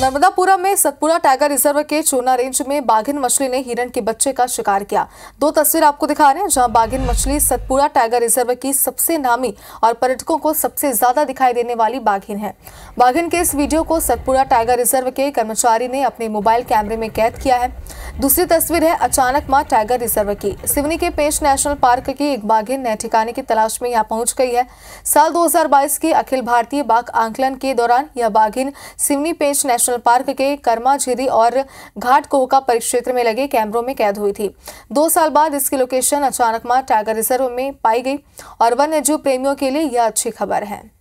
नर्मदापुरा में Satpura tiger reserve के चोना रेंज में बाघिन मछली ने हिरण के बच्चे का शिकार किया दो तस्वीर आपको दिखा रहे हैं जहां बाघिन मछली सतपुरा टाइगर रिजर्व की सबसे नामी और पर्यटकों को सबसे ज्यादा दिखाई देने वाली बाघिन है बाघिन के इस वीडियो को सतपुरा टाइगर रिजर्व के कर्मचारी ने अपने मोबाइल कैमरे में कैद किया है दूसरी तस्वीर है अचानक माँ टाइगर रिजर्व की सिवनी के पेंच नेशनल पार्क की एक बाघिन नए ठिकाने की तलाश में यहाँ पहुंच गई है साल 2022 के अखिल भारतीय बाघ आंकलन के दौरान यह बाघिन सिवनी पेंच नेशनल पार्क के कर्माझिरी और घाट कोहका परिक्षेत्र में लगे कैमरों में कैद हुई थी दो साल बाद इसकी लोकेशन अचानक माँ टाइगर रिजर्व में पाई गई और वन्य जीव प्रेमियों के लिए यह अच्छी खबर है